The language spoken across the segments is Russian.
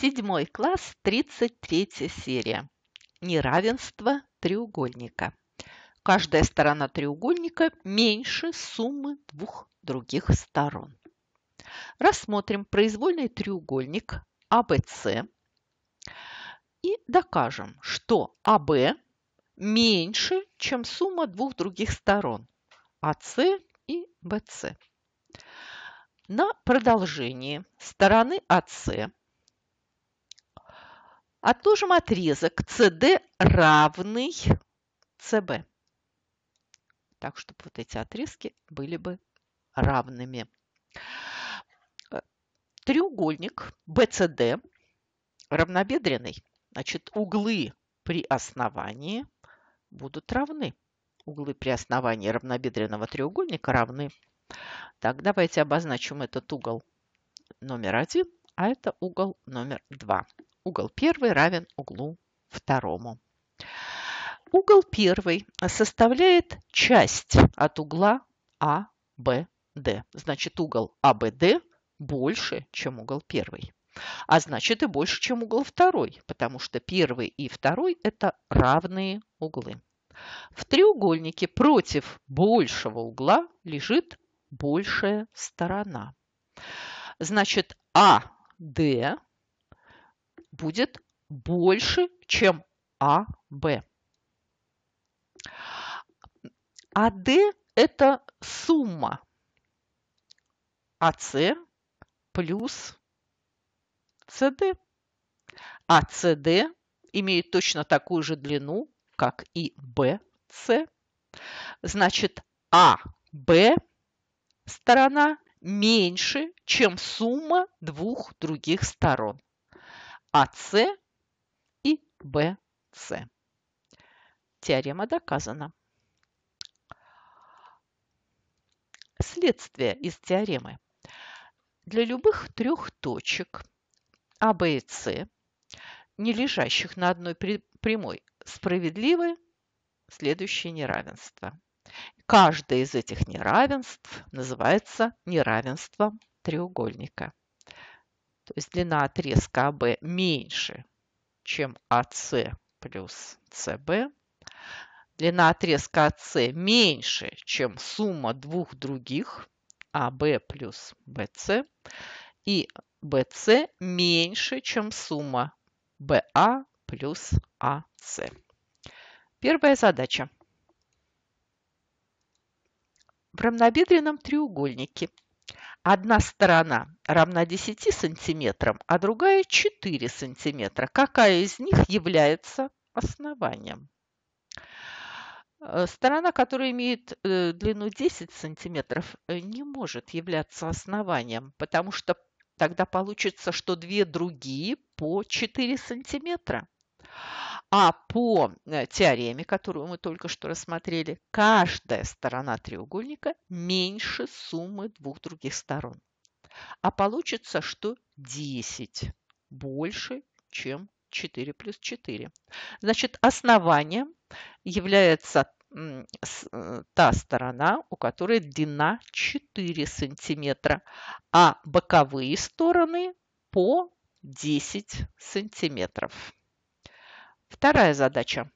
Седьмой класс, 33 серия. Неравенство треугольника. Каждая сторона треугольника меньше суммы двух других сторон. Рассмотрим произвольный треугольник ABC а и докажем, что AB а меньше, чем сумма двух других сторон AC а и BC. На продолжении стороны AC – Отложим отрезок CD равный CB. Так, чтобы вот эти отрезки были бы равными. Э, треугольник BCD равнобедренный. Значит, углы при основании будут равны. Углы при основании равнобедренного треугольника равны. Так, давайте обозначим этот угол номер один, а это угол номер два. Угол первый равен углу второму. Угол первый составляет часть от угла АБД. Значит, угол АБД больше, чем угол первый. А значит и больше, чем угол второй, потому что первый и второй – это равные углы. В треугольнике против большего угла лежит большая сторона. Значит, АД будет больше, чем АВ. АД – это сумма АС плюс СД. АСД имеет точно такую же длину, как и БС. Значит, АВ сторона меньше, чем сумма двух других сторон. АС и БС. Теорема доказана. Следствие из теоремы. Для любых трех точек А, Б и С, не лежащих на одной прямой, справедливы следующие неравенства. Каждое из этих неравенств называется неравенством треугольника то есть длина отрезка АБ меньше, чем АС плюс СБ, длина отрезка АС меньше, чем сумма двух других, АБ плюс БС, и БС меньше, чем сумма БА плюс АС. Первая задача. В равнобедренном треугольнике одна сторона равна 10 сантиметрам, а другая 4 сантиметра. Какая из них является основанием? Э, сторона, которая имеет э, длину 10 сантиметров, э, не может являться основанием, потому что тогда получится, что две другие по 4 сантиметра. А по теореме, которую мы только что рассмотрели, каждая сторона треугольника меньше суммы двух других сторон. А получится, что 10 больше, чем 4 плюс 4. Значит, основанием является э, та сторона, у которой длина 4 сантиметра, а боковые стороны по 10 сантиметров. Вторая задача.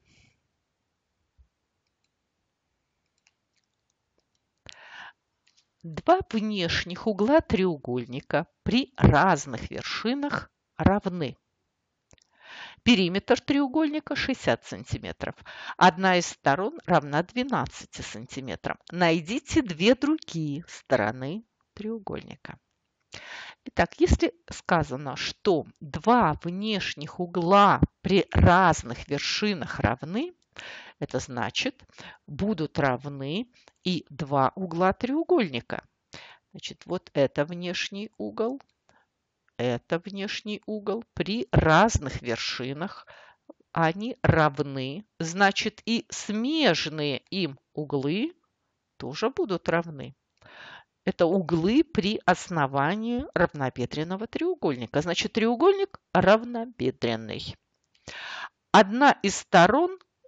Два внешних угла треугольника при разных вершинах равны. Периметр треугольника 60 сантиметров, Одна из сторон равна 12 сантиметрам. Найдите две другие стороны треугольника. Итак, если сказано, что два внешних угла при разных вершинах равны, это значит, будут равны и два угла треугольника. Значит, вот это внешний угол, это внешний угол. При разных вершинах они равны. Значит, и смежные им углы тоже будут равны. Это углы при основании равнобедренного треугольника. Значит, треугольник равнобедренный. Одна из сторон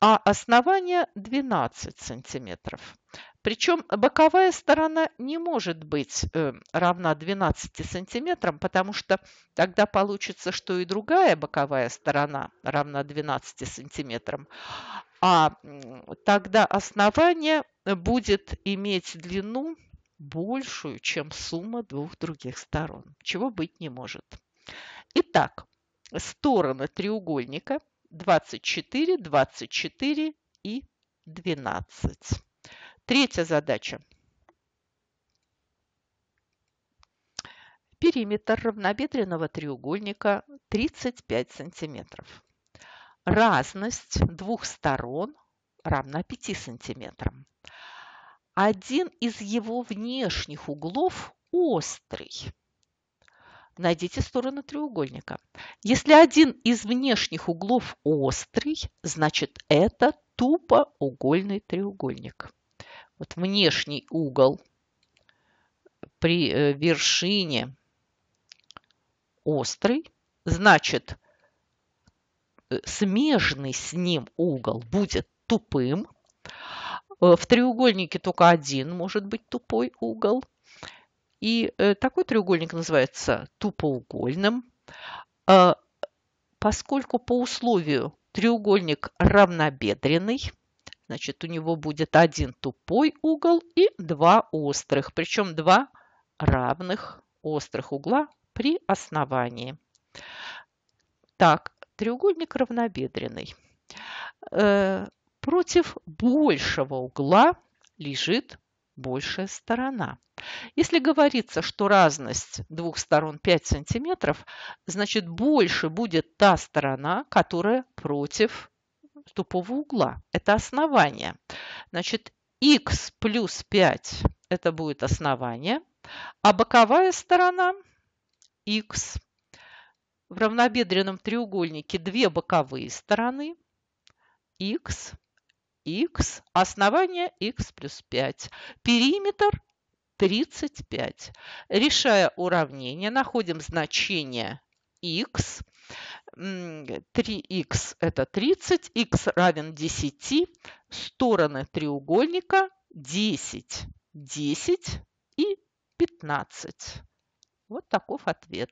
а основание 12 сантиметров. Причем боковая сторона не может быть э, равна 12 сантиметрам, потому что тогда получится, что и другая боковая сторона равна 12 сантиметрам. А тогда основание будет иметь длину большую, чем сумма двух других сторон, чего быть не может. Итак, стороны треугольника – 24, 24 и 12. Третья задача. Периметр равнобедренного треугольника 35 сантиметров. Разность двух сторон равна 5 сантиметрам. Один из его внешних углов острый найдите сторону треугольника. Если один из внешних углов острый, значит это тупоугольный треугольник. Вот внешний угол при э, вершине острый, значит э, смежный с ним угол будет тупым. Э, в треугольнике только один может быть тупой угол – и э, такой треугольник называется тупоугольным, а, поскольку по условию треугольник равнобедренный, значит, у него будет один тупой угол и два острых, причем два равных острых угла при основании. Так, треугольник равнобедренный. Э, против большего угла лежит большая сторона. Если говорится, что разность двух сторон 5 сантиметров, значит больше будет та сторона, которая против тупого угла. Это основание. Значит, x плюс 5 – это будет основание, а боковая сторона – x. В равнобедренном треугольнике две боковые стороны – x, x, а основание x плюс 5. Периметр 35. Решая уравнение, находим значение x. 3х x это 30, x равен 10, стороны треугольника 10, 10 и 15. Вот таков ответ.